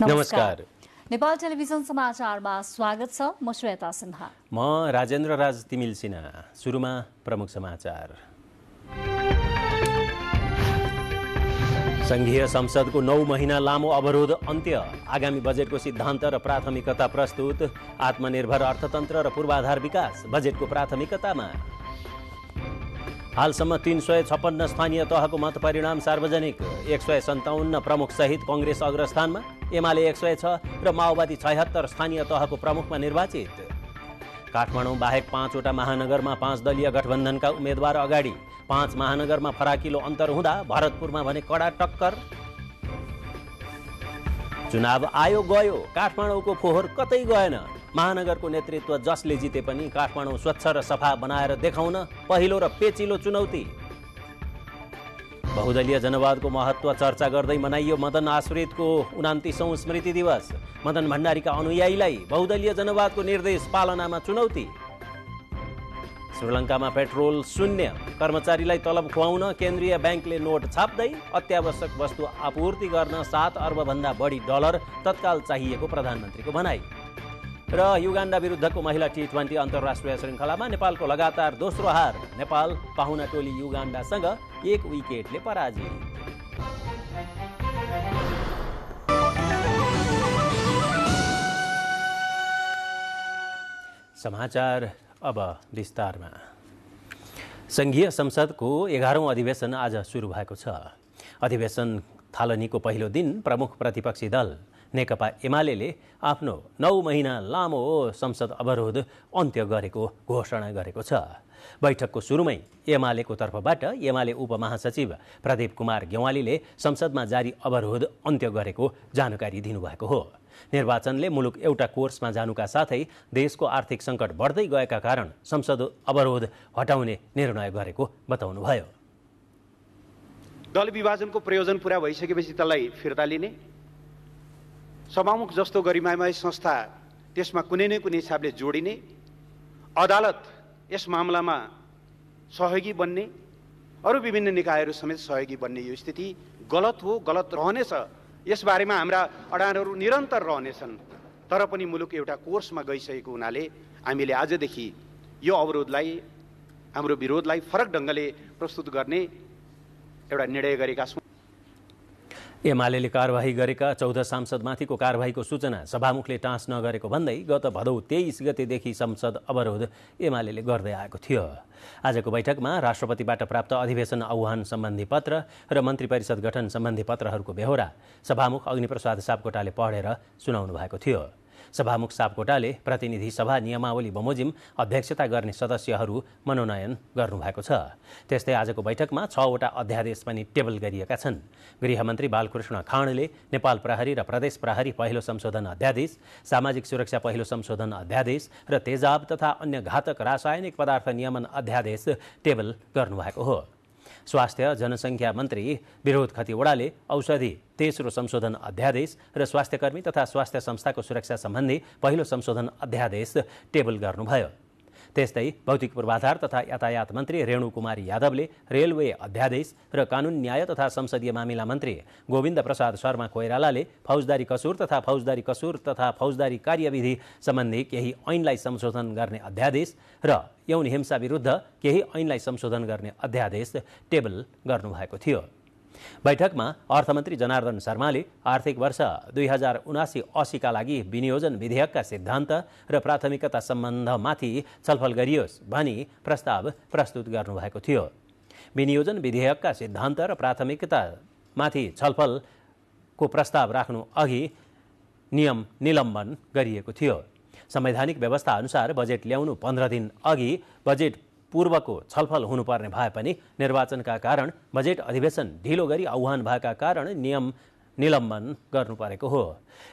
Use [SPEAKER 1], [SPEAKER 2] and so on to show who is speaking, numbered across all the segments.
[SPEAKER 1] नमस्कार नेपाल टेलिभिजन समाचारमा स्वागत छ म श्वेता सिन्हा
[SPEAKER 2] म राजेन्द्र राज तिमिल सिन्हा सुरुमा प्रमुख समाचार सङ्घीय संसदको नौ महिना लामो अवरोध अन्त्य आगामी बजेटको सिद्धान्त र प्राथमिकता प्रस्तुत आत्मनिर्भर अर्थतन्त्र र पूर्वाधार विकास बजेटको प्राथमिकतामा हालसम्म तिन सय छप्पन्न स्थानीय तहको मत परिणाम सार्वजनिक एक सय सन्ताउन्न प्रमुखसहित कङ्ग्रेस अग्रस्थानमा एमाले एक सय छ र माओवादी छयत्तर स्थानीय तहको प्रमुखमा निर्वाचित काठमाडौँ बाहेक पाँचवटा महानगरमा पाँच दलीय गठबन्धनका उम्मेद्वार अगाडि पाँच महानगरमा फराकिलो अन्तर हुँदा भरतपुरमा भने कडा टक्कर चुनाव आयो गयो काठमाडौँको फोहोर कतै गएन महानगरको नेतृत्व जसले जिते पनि काठमाडौँ स्वच्छ र सफा बनाएर देखाउन पहिलो र पेचिलो चुनौती बहुदलीय जनवादको महत्त्व चर्चा गर्दै मनाइयो मदन आश्रितको उनातिसौँ स्मृति दिवस मदन भण्डारीका अनुयायीलाई बहुदलीय जनवादको निर्देश पालनामा चुनौती श्रीलङ्कामा पेट्रोल शून्य कर्मचारीलाई तलब खुवाउन केन्द्रीय ब्याङ्कले नोट छाप्दै अत्यावश्यक वस्तु आपूर्ति गर्न सात अर्बभन्दा बढी डलर तत्काल चाहिएको प्रधानमन्त्रीको भनाई र युगान्डा विरुद्धको महिला टी ट्वेन्टी अन्तर्राष्ट्रिय श्रृङ्खलामा नेपालको लगातार दोस्रो हार नेपाल पाहुना टोली युगान्डासँग एक विकेटले पराजित समाचार अब विस्तारमा सङ्घीय संसदको एघारौँ अधिवेशन आज सुरु भएको छ अधिवेशन थालनीको पहिलो दिन प्रमुख प्रतिपक्षी दल नेकपा एमाले आफ्नो नौ महिना लामो संसद अवरोध अन्त्य गरेको घोषणा गरेको छ बैठकको सुरुमै एमालेको तर्फबाट एमाले उपमहासचिव प्रदीप कुमार गेवालीले संसदमा जारी अवरोध अन्त्य गरेको जानकारी दिनुभएको हो निर्वाचनले मुलुक एउटा कोर्समा जानुका साथै देशको आर्थिक सङ्कट बढ्दै गएका कारण संसद अवरोध हटाउने निर्णय गरेको
[SPEAKER 3] बताउनुभयो दल विभाजनको प्रयोजन पुरा भइसकेपछि त्यसलाई फिर्ता लिने सभामुख जस्तो गरिमामय संस्था त्यसमा कुनै न कुनै हिसाबले जोडिने अदालत यस मामलामा सहयोगी बन्ने अरू विभिन्न निकायहरू समेत सहयोगी बन्ने यो स्थिति गलत हो गलत रहनेछ यसबारेमा हाम्रा अडानहरू निरन्तर रहनेछन् तर पनि मुलुक एउटा कोर्समा गइसकेको हुनाले हामीले आजदेखि यो अवरोधलाई हाम्रो विरोधलाई फरक ढङ्गले प्रस्तुत गर्ने एउटा निर्णय गरेका छौँ
[SPEAKER 2] एमाले कारवाही गरेका चौध सांसदमाथिको कारवाहीको सूचना सभामुखले टाँस नगरेको भन्दै गत भदौ तेइस गतेदेखि संसद अवरोध एमाले गर्दै आएको थियो आजको बैठकमा राष्ट्रपतिबाट प्राप्त अधिवेशन आह्वान सम्बन्धी पत्र र मन्त्री परिषद गठन सम्बन्धी पत्रहरूको बेहोरा सभामुख अग्निप्रसाद सापकोटाले पढेर सुनाउनु भएको थियो सभामुख सापकोटाले प्रतिनिधि सभा नियमावली बमोजिम अध्यक्षता गर्ने सदस्यहरू मनोनयन गर्नुभएको छ त्यस्तै आजको बैठकमा छवटा अध्यादेश पनि टेबल गरिएका छन् गृहमन्त्री बालकृष्ण खाँडले नेपाल प्रहरी र प्रदेश प्रहरी पहिलो संशोधन अध्यादेश सामाजिक सुरक्षा पहिलो संशोधन अध्यादेश र तेजाब तथा अन्य घातक रासायनिक पदार्थ नियमन अध्यादेश टेबल गर्नुभएको हो स्वास्थ्य जनसङ्ख्या मन्त्री विरोध खतिवड़ाले औषधि तेस्रो संशोधन अध्यादेश र स्वास्थ्यकर्मी तथा स्वास्थ्य संस्थाको सुरक्षा सम्बन्धी पहिलो संशोधन अध्यादेश टेबल गर्नुभयो त्यस्तै भौतिक पूर्वाधार तथा यातायात मन्त्री रेणु कुमारी यादवले रेलवे अध्यादेश र कानुन न्याय तथा संसदीय मामिला मन्त्री गोविन्द प्रसाद शर्मा कोइरालाले फौजदारी कसुर तथा फौजदारी कसुर तथा फौजदारी कार्यविधि सम्बन्धी केही ऐनलाई संशोधन गर्ने अध्यादेश र यौन हिंसा विरुद्ध केही ऐनलाई संशोधन गर्ने अध्यादेश टेबल गर्नुभएको थियो बैठकमा अर्थमन्त्री जनार्दन शर्माले आर्थिक वर्ष दुई हजार उनासी असीका लागि विनियोजन विधेयकका सिद्धान्त र प्राथमिकता सम्बन्धमाथि छलफल गरियोस् भनी प्रस्ताव प्रस्तुत गर्नुभएको थियो विनियोजन विधेयकका सिद्धान्त र प्राथमिकतामाथि छलफलको प्रस्ताव राख्नु अघि नियम निलम्बन गरिएको थियो संवैधानिक व्यवस्थाअनुसार बजेट ल्याउनु पन्ध्र दिन अघि बजेट पूर्वको छलफल हुनुपर्ने भए पनि निर्वाचनका कारण बजेट अधिवेशन ढिलो गरी आह्वान भएका कारण नियम निलम्बन गर्नु परेको हो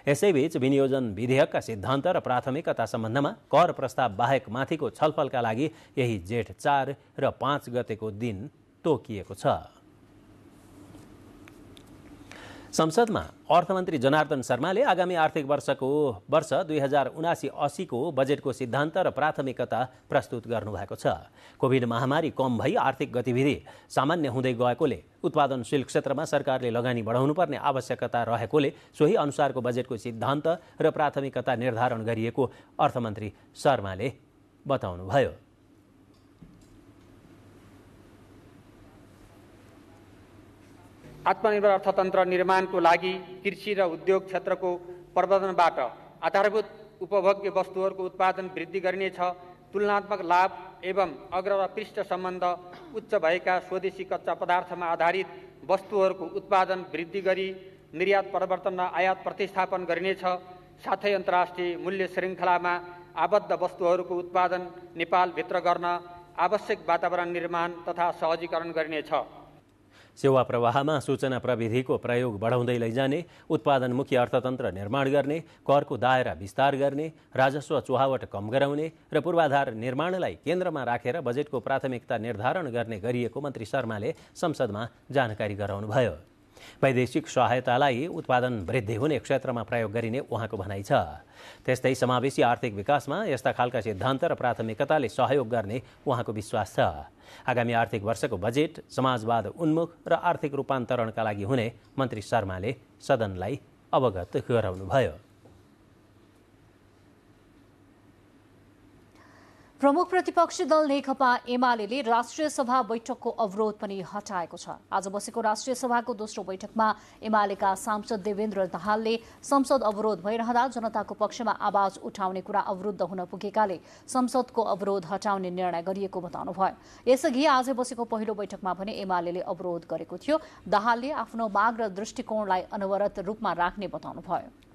[SPEAKER 2] यसैबीच विनियोजन विधेयकका सिद्धान्त र प्राथमिकता सम्बन्धमा कर प्रस्ताव बाहेक माथिको छलफलका लागि यही जेठ चार र पाँच गतेको दिन तोकिएको छ संसदमा अर्थमन्त्री जनार्दन शर्माले आगामी आर्थिक वर्षको वर्ष दुई हजार उनासी असीको बजेटको सिद्धान्त र प्राथमिकता प्रस्तुत गर्नुभएको छ कोभिड महामारी कम भई आर्थिक गतिविधि सामान्य हुँदै गएकोले उत्पादनशील क्षेत्रमा सरकारले लगानी बढाउनुपर्ने आवश्यकता रहेकोले सोही अनुसारको बजेटको सिद्धान्त र प्राथमिकता निर्धारण गरिएको अर्थमन्त्री शर्माले बताउनुभयो
[SPEAKER 3] आत्मनिर्भर अर्थतन्त्र निर्माणको लागि कृषि र उद्योग क्षेत्रको प्रवर्धनबाट आधारभूत उपभोग्य वस्तुहरूको उत्पादन वृद्धि गरिनेछ तुलनात्मक लाभ एवं अग्र र पृष्ठ सम्बन्ध उच्च भएका स्वदेशी कच्चा पदार्थमा आधारित वस्तुहरूको उत्पादन वृद्धि गरी निर्यात परिवर्तन र आयात प्रतिस्थापन गरिनेछ साथै अन्तर्राष्ट्रिय मूल्य श्रृङ्खलामा आबद्ध वस्तुहरूको उत्पादन नेपालभित्र गर्न आवश्यक वातावरण निर्माण तथा सहजीकरण गरिनेछ
[SPEAKER 2] सेवा प्रवाहमा सूचना प्रविधिको प्रयोग बढाउँदै लैजाने उत्पादनमुखी अर्थतन्त्र निर्माण गर्ने करको दायरा विस्तार गर्ने राजस्व चुहावट कम गराउने र पूर्वाधार निर्माणलाई केन्द्रमा राखेर बजेटको प्राथमिकता निर्धारण गर्ने गरिएको मन्त्री शर्माले संसदमा जानकारी गराउनुभयो वैदेशिक सहायतालाई उत्पादन वृद्धि हुने क्षेत्रमा प्रयोग गरिने उहाँको भनाइ छ त्यस्तै समावेशी आर्थिक विकासमा यस्ता खालका सिद्धान्त र प्राथमिकताले सहयोग गर्ने उहाँको विश्वास छ आगामी आर्थिक वर्षको बजेट समाजवाद उन्मुख र आर्थिक रूपान्तरणका लागि हुने मन्त्री शर्माले सदनलाई अवगत गराउनुभयो
[SPEAKER 1] प्रमुख प्रतिपक्षी दल नेकपा एमाले राष्ट्रिय सभा बैठकको अवरोध पनि हटाएको छ आज बसेको राष्ट्रिय सभाको दोस्रो बैठकमा एमालेका सांसद देवेन्द्र दाहालले संसद अवरोध भइरहँदा जनताको पक्षमा आवाज उठाउने कुरा अवरुद्ध हुन पुगेकाले संसदको अवरोध हटाउने निर्णय गरिएको बताउनुभयो यसअघि आज बसेको पहिलो बैठकमा पनि एमाले अवरोध गरेको थियो दाहालले आफ्नो माग र दृष्टिकोणलाई अनवरत रूपमा राख्ने बताउनुभयो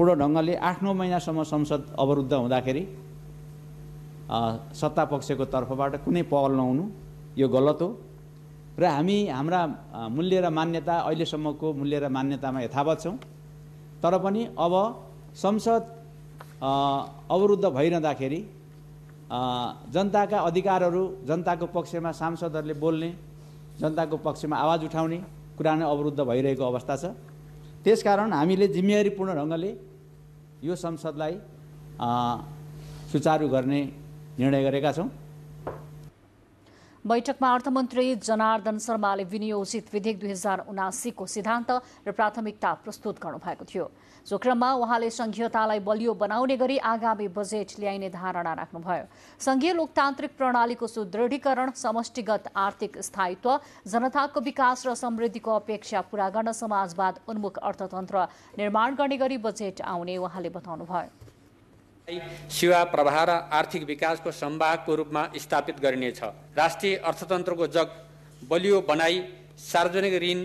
[SPEAKER 3] पूर्ण ढङ्गले आठ नौ महिनासम्म संसद अवरुद्ध हुँदाखेरि सत्ता पक्षको तर्फबाट कुनै पहल नहुनु यो गलत हो र हामी हाम्रा मूल्य र मान्यता अहिलेसम्मको मूल्य र मान्यतामा यथावत छौँ तर पनि अब संसद अवरुद्ध भइरहँदाखेरि जनताका अधिकारहरू जनताको पक्षमा सांसदहरूले बोल्ने जनताको पक्षमा आवाज उठाउने कुरा नै अवरुद्ध भइरहेको अवस्था छ त्यसकारण हामीले जिम्मेवारीपूर्ण ढङ्गले यो संसदलाई सुचारू गर्ने निर्णय गरेका छौँ
[SPEAKER 1] बैठकमा अर्थमन्त्री जनार्दन शर्माले विनियोजित विधेयक दुई हजार उनासीको सिद्धान्त र प्राथमिकता प्रस्तुत गर्नुभएको थियो सो क्रममा उहाँले संघीयतालाई बलियो बनाउने गरी आगामी बजेट ल्याइने धारणा राख्नुभयो संघीय लोकतान्त्रिक प्रणालीको सुदृढीकरण समष्टिगत आर्थिक स्थायित्व जनताको विकास र समृद्धिको अपेक्षा पूरा गर्न समाजवाद उन्मुख अर्थतन्त्र निर्माण गर्ने गरी बजेट आउने उहाँले बताउनुभयो
[SPEAKER 3] सेवा प्रवाह र आर्थिक विकासको सम्वाहको रूपमा स्थापित गरिनेछ राष्ट्रिय अर्थतन्त्रको जग बलियो बनाई सार्वजनिक ऋण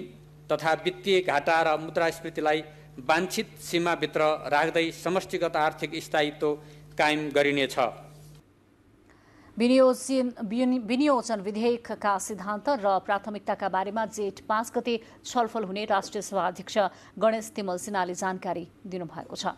[SPEAKER 3] तथा वित्तीय घाटा र मुद्रास्फीतिलाई वाञ्छित सीमाभित्र राख्दै समष्टिगत आर्थिक स्थायित्व कायम गरिनेछ
[SPEAKER 1] विनियोजन विधेयकका सिद्धान्त र प्राथमिकताका बारेमा जेठ पाँच गते छलफल हुने राष्ट्रिय सभा अध्यक्ष गणेश तिमल सिन्हाले जानकारी दिनुभएको छ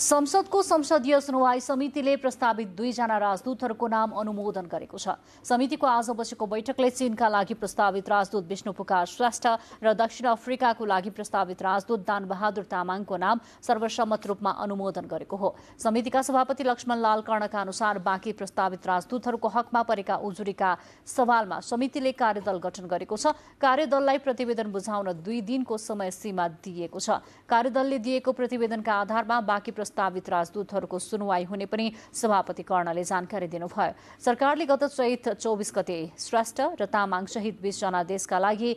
[SPEAKER 1] संसदको संसदीय सुनवाई समितिले प्रस्तावित दुईजना राजदूतहरूको नाम अनुमोदन गरेको छ समितिको आज बसेको बैठकले चीनका लागि प्रस्तावित राजदूत विष्णु पुकार श्रेष्ठ र दक्षिण अफ्रिकाको लागि प्रस्तावित राजदूत दान बहादुर तामाङको नाम सर्वसम्मत रूपमा अनुमोदन गरेको हो समितिका सभापति लक्ष्मण लाल कर्णका अनुसार बाँकी प्रस्तावित राजदूतहरूको हकमा परेका उजुरीका सवालमा समितिले कार्यदल गठन गरेको छ कार्यदललाई प्रतिवेदन बुझाउन दुई दिनको समय सीमा दिएको छ कार्यदलले दिएको प्रतिवेदनका आधारमा बाँकी प्रस्तावित राजदूतहरूको सुनवाई हुने पनि सभापति कर्णले जानकारी दिनुभयो सरकारले गत चैत चौबिस गते श्रेष्ठ र तामाङ सहित बीसजना देशका लागि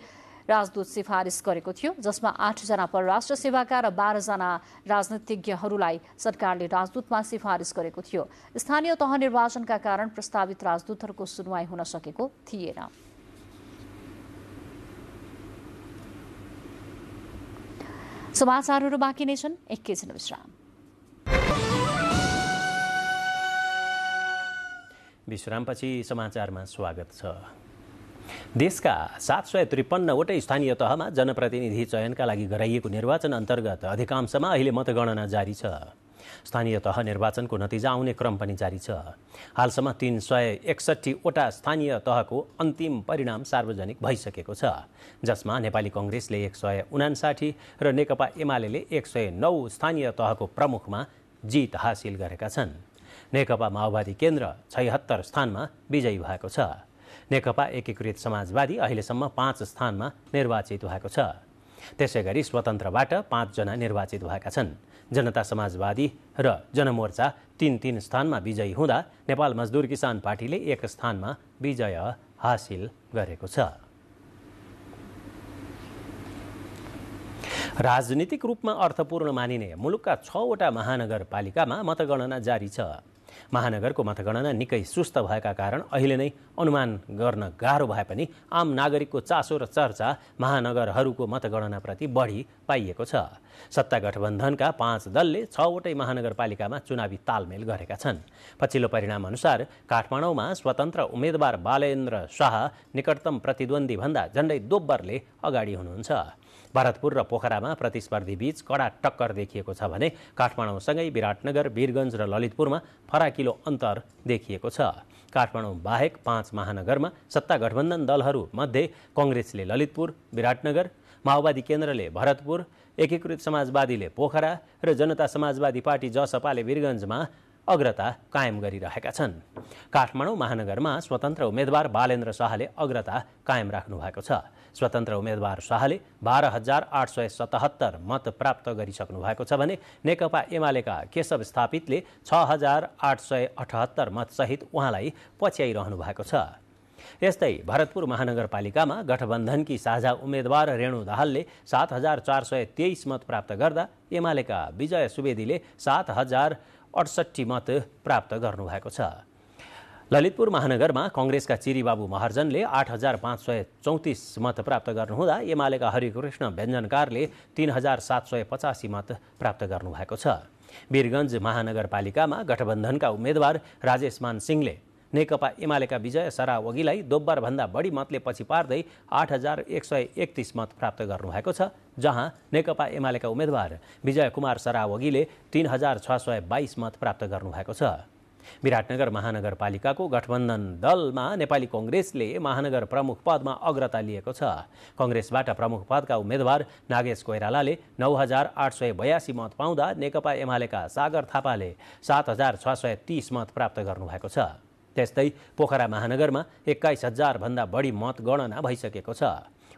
[SPEAKER 1] राजदूत सिफारिस गरेको थियो जसमा आठजना परराष्ट्र सेवाका र बाह्रजना राजनीतिज्ञहरूलाई सरकारले राजदूतमा सिफारिस गरेको थियो स्थानीय तह निर्वाचनका कारण प्रस्तावित राजदूतहरूको सुनवाई हुन सकेको थिएन समाचारहरू बाँकी नै छन् एकैछिन विश्राम
[SPEAKER 2] विश्रामपछि समाचारमा स्वागत छ देशका सात सय त्रिपन्नवटै स्थानीय तहमा जनप्रतिनिधि चयनका लागि गराइएको निर्वाचन अन्तर्गत अधिकांशमा अहिले मतगणना जारी छ स्थानीय तह निर्वाचनको नतिजा आउने क्रम पनि जारी छ हालसम्म तिन सय एकसट्ठीवटा स्थानीय तहको अन्तिम परिणाम सार्वजनिक भइसकेको छ जसमा नेपाली कङ्ग्रेसले एक सय उनासाठी र नेकपा एमाले एक सय नौ स्थानीय तहको प्रमुखमा जित हासिल गरेका छन् नेकपा माओवादी केन्द्र छैहत्तर स्थानमा विजयी भएको छ नेकपा एकीकृत समाजवादी अहिलेसम्म पाँच स्थानमा निर्वाचित भएको छ त्यसै गरी स्वतन्त्रबाट पाँचजना निर्वाचित भएका छन् जनता समाजवादी र जनमोर्चा तिन तिन स्थानमा विजयी हुँदा नेपाल मजदुर किसान पार्टीले एक स्थानमा विजय हासिल गरेको छ राजनीतिक रूपमा अर्थपूर्ण मानिने मुलुकका छवटा महानगरपालिकामा मतगणना जारी छ महानगरको मतगणना निकै सुस्त भएका कारण अहिले नै अनुमान गर्न गाह्रो भए पनि आम नागरिकको चासो र चर्चा महानगरहरूको मतगणनाप्रति बढी पाइएको छ सत्ता गठबन्धनका पाँच दलले छवटै महानगरपालिकामा चुनावी तालमेल गरेका छन् पछिल्लो परिणामअनुसार काठमाडौँमा स्वतन्त्र उम्मेद्वार बालेन्द्र शाह निकटतम प्रतिद्वन्दीभन्दा झण्डै दोब्बरले अगाडि हुनुहुन्छ भरतपुर र पोखरामा प्रतिस्पर्धी बीच कडा टक्कर देखिएको छ भने काठमाडौँसँगै विराटनगर वीरगञ्ज र ललितपुरमा फराकिलो अन्तर देखिएको छ काठमाडौँ बाहेक पाँच महानगरमा सत्ता गठबन्धन दलहरूमध्ये कङ्ग्रेसले ललितपुर विराटनगर माओवादी केन्द्रले भरतपुर एकीकृत समाजवादीले पोखरा र जनता समाजवादी पार्टी जसपाले वीरगञ्जमा अग्रता कायम गरिरहेका छन् काठमाडौँ महानगरमा स्वतन्त्र उम्मेद्वार बालेन्द्र शाहले अग्रता कायम राख्नु भएको छ स्वतन्त्र उम्मेद्वार शाहले बाह्र हजार आठ सय सतहत्तर मत प्राप्त गरिसक्नु भएको छ भने नेकपा एमालेका केशव स्थापितले छ हजार आठ सय अठहत्तर मतसहित उहाँलाई पछ्याइरहनु भएको छ यस्तै भरतपुर महानगरपालिकामा गठबन्धनकी साझा उम्मेद्वार रेणु दाहालले सात हजार चार सय तेइस मत प्राप्त गर्दा एमालेका विजय सुवेदीले सात हजार अडसट्ठी मत प्राप्त गर्नुभएको छ ललितपुर महानगरमा कङ्ग्रेसका चिरीबाबु महर्जनले आठ हजार पाँच सय चौतिस मत प्राप्त गर्नुहुँदा एमालेका हरिकृष्ण व्यञ्जनकारले तिन हजार सात सय पचासी मत प्राप्त गर्नुभएको छ वीरगञ्ज महानगरपालिकामा गठबन्धनका उम्मेद्वार राजेशमान सिंहले नेकपा एमालेका विजय सरावगीलाई दोब्बरभन्दा बढी मतले पछि पार्दै आठ हजार एक सय एकतिस मत प्राप्त गर्नुभएको छ जहाँ नेकपा एमालेका उम्मेद्वार विजय कुमार सरावगीले तिन हजार छ सय बाइस मत प्राप्त गर्नुभएको छ विराटनगर महानगरपालिकाको गठबन्धन दलमा नेपाली कङ्ग्रेसले महानगर प्रमुख पदमा अग्रता लिएको छ कङ्ग्रेसबाट प्रमुख पदका उम्मेद्वार नागेश कोइरालाले नौ हजार आठ सय बयासी मत पाउँदा नेकपा एमालेका सागर थापाले सात हजार छ सय तिस मत प्राप्त गर्नुभएको छ त्यस्तै पोखरा महानगरमा एक्काइस हजारभन्दा बढी मतगणना भइसकेको छ